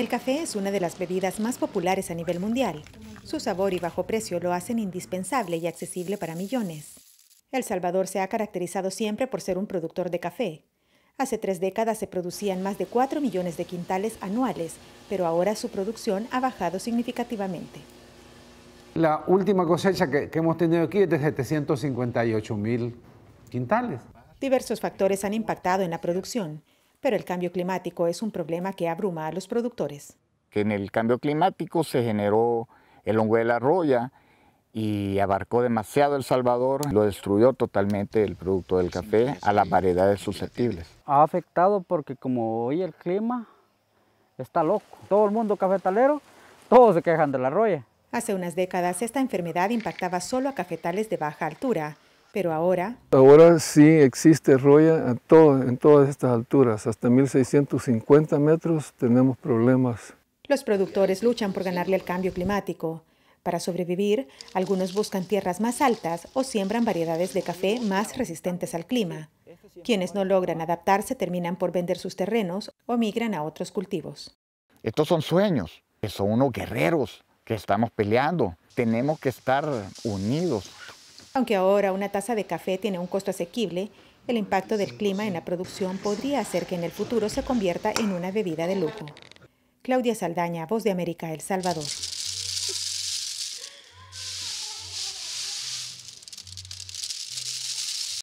El café es una de las bebidas más populares a nivel mundial. Su sabor y bajo precio lo hacen indispensable y accesible para millones. El Salvador se ha caracterizado siempre por ser un productor de café. Hace tres décadas se producían más de 4 millones de quintales anuales, pero ahora su producción ha bajado significativamente. La última cosecha que, que hemos tenido aquí es de 758 mil quintales. Diversos factores han impactado en la producción pero el cambio climático es un problema que abruma a los productores. Que en el cambio climático se generó el hongo de la roya y abarcó demasiado El Salvador, lo destruyó totalmente el producto del café a las variedades susceptibles. Ha afectado porque como hoy el clima está loco, todo el mundo cafetalero, todos se quejan de la roya. Hace unas décadas esta enfermedad impactaba solo a cafetales de baja altura, pero ahora... Ahora sí existe roya en todas estas alturas. Hasta 1650 metros tenemos problemas. Los productores luchan por ganarle el cambio climático. Para sobrevivir, algunos buscan tierras más altas o siembran variedades de café más resistentes al clima. Quienes no logran adaptarse terminan por vender sus terrenos o migran a otros cultivos. Estos son sueños, son unos guerreros que estamos peleando. Tenemos que estar unidos, aunque ahora una taza de café tiene un costo asequible, el impacto del clima en la producción podría hacer que en el futuro se convierta en una bebida de lujo. Claudia Saldaña, Voz de América, El Salvador.